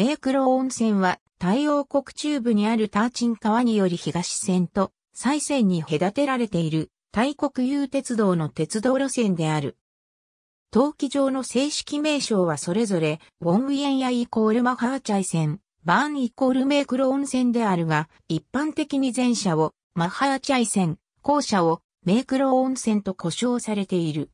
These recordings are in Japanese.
名黒温泉は太陽国中部にあるターチン川により東線と西線に隔てられている大国有鉄道の鉄道路線である。陶器上の正式名称はそれぞれ、ウォンウィエンヤイコールマハーチャイ線、バーンイコールメイクロ温泉であるが、一般的に前者をマハーチャイ線、後者をメイクロ温泉と呼称されている。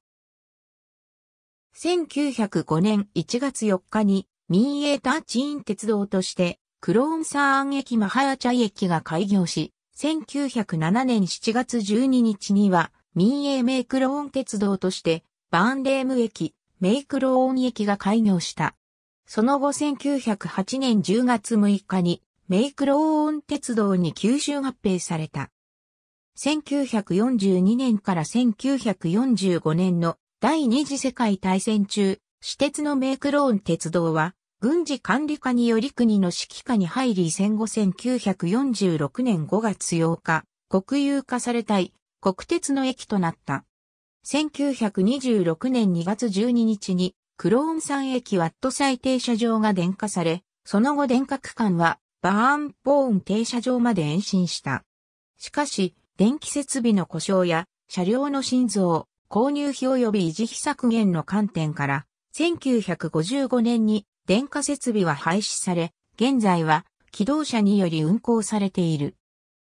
1905年1月4日に民営ターチーン鉄道として、クローンサーン駅マハヤチャイ駅が開業し、1907年7月12日には、民営メイクローン鉄道として、バーンレーム駅、メイクローン駅が開業した。その後1908年10月6日に、メイクローン鉄道に吸収合併された。1942年から1945年の第二次世界大戦中、私鉄のメイクローン鉄道は、軍事管理下により国の指揮下に入り戦後1946年5月8日、国有化されたい、国鉄の駅となった。1926年2月12日に、クローン山駅ワット最停車場が電化され、その後電化区間は、バーンポーン停車場まで延伸した。しかし、電気設備の故障や、車両の心臓、購入費及び維持費削減の観点から、1955年に電化設備は廃止され、現在は機動車により運行されている。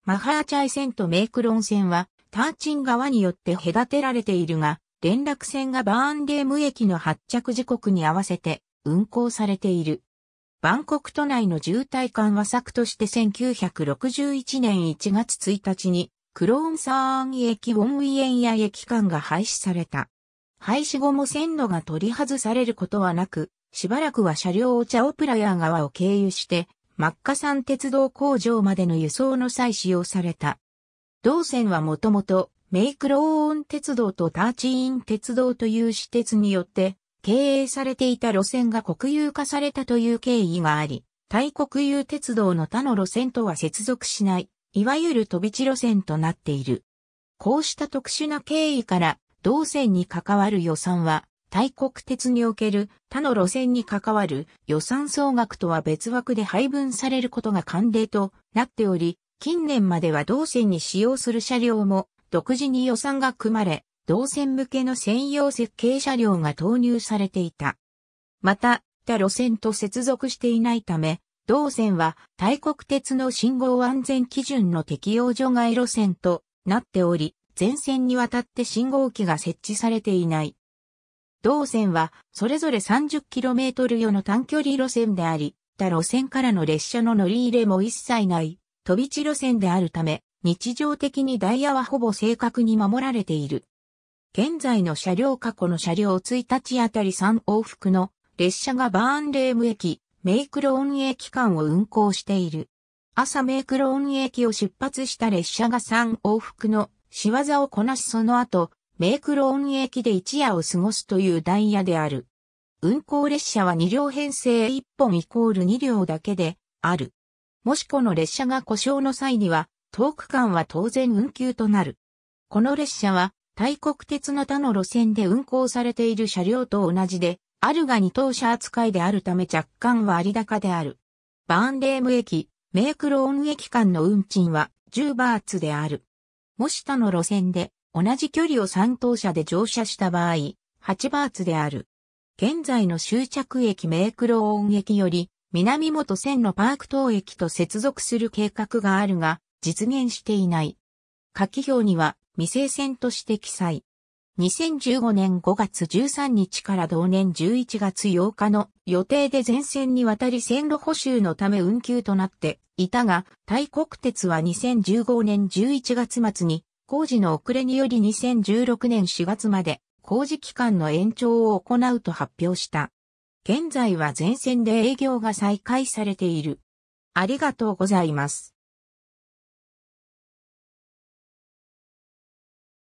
マハーチャイ線とメイクロン線はターチン側によって隔てられているが、連絡線がバーンデーム駅の発着時刻に合わせて運行されている。バンコク都内の渋滞緩和策として1961年1月1日にクローンサーン駅ウォンウィエンヤ駅間が廃止された。廃止後も線路が取り外されることはなく、しばらくは車両をチャオプラヤー川を経由して、マッカサン鉄道工場までの輸送の際使用された。同線はもともと、メイクローン鉄道とターチーン鉄道という私鉄によって、経営されていた路線が国有化されたという経緯があり、対国有鉄道の他の路線とは接続しない、いわゆる飛び地路線となっている。こうした特殊な経緯から、同線に関わる予算は、大国鉄における他の路線に関わる予算総額とは別枠で配分されることが慣例となっており、近年までは同線に使用する車両も独自に予算が組まれ、同線向けの専用設計車両が投入されていた。また、他路線と接続していないため、同線は大国鉄の信号安全基準の適用除外路線となっており、全線にわたって信号機が設置されていない。同線はそれぞれ 30km 余の短距離路線であり、他路線からの列車の乗り入れも一切ない、飛び地路線であるため、日常的にダイヤはほぼ正確に守られている。現在の車両過去の車両1日あたり3往復の列車がバーンレーム駅、メイクローン駅間を運行している。朝メイクローン駅を出発した列車が3往復の仕業をこなしその後、メイクローン駅で一夜を過ごすというダイヤである。運行列車は2両編成1本イコール2両だけで、ある。もしこの列車が故障の際には、遠く間は当然運休となる。この列車は、大国鉄の他の路線で運行されている車両と同じで、あるが二等車扱いであるため若干は割高である。バーンレーム駅、メイクローン駅間の運賃は10バーツである。もし他の路線で同じ距離を3等車で乗車した場合、8バーツである。現在の終着駅メイクローン駅より南本線のパーク等駅と接続する計画があるが実現していない。夏季表には未成線として記載。2015年5月13日から同年11月8日の予定で全線にわたり線路補修のため運休となっていたが、タイ国鉄は2015年11月末に、工事の遅れにより2016年4月まで、工事期間の延長を行うと発表した。現在は全線で営業が再開されている。ありがとうございます。